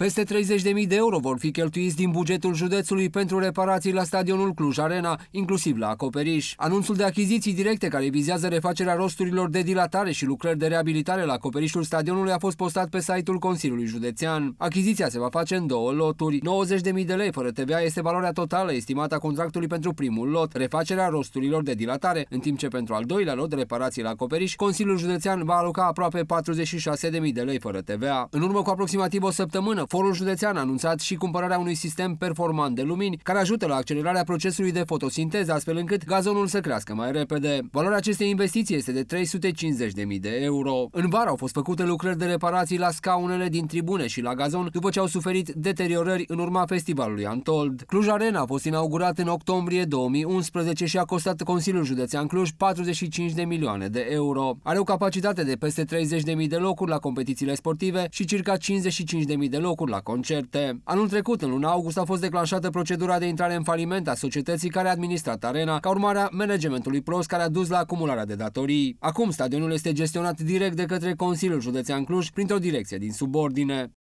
Peste 30.000 de euro vor fi cheltuiți din bugetul județului pentru reparații la stadionul Cluj Arena, inclusiv la acoperiș. Anunțul de achiziții directe care vizează refacerea rosturilor de dilatare și lucrări de reabilitare la acoperișul stadionului a fost postat pe site-ul Consiliului Județean. Achiziția se va face în două loturi. 90.000 de lei fără TVA este valoarea totală estimată a contractului pentru primul lot, refacerea rosturilor de dilatare, în timp ce pentru al doilea lot, de reparații la acoperiș, Consiliul Județean va aloca aproape 46.000 de lei fără TVA. În urmă cu aproximativ o săptămână, Forul Județean a anunțat și cumpărarea unui sistem performant de lumini care ajută la accelerarea procesului de fotosinteză, astfel încât gazonul să crească mai repede. Valoarea acestei investiții este de 350.000 de euro. În vară au fost făcute lucrări de reparații la scaunele din tribune și la gazon după ce au suferit deteriorări în urma festivalului Antold. Cluj Arena a fost inaugurat în octombrie 2011 și a costat Consiliul Județean Cluj 45 de milioane de euro. Are o capacitate de peste 30.000 de locuri la competițiile sportive și circa 55.000 de locuri locuri la concerte. Anul trecut, în luna august, a fost declanșată procedura de intrare în faliment a societății care a administrat arena, ca urmare a managementului prost care a dus la acumularea de datorii. Acum, stadionul este gestionat direct de către Consiliul Județean Cluj printr-o direcție din subordine.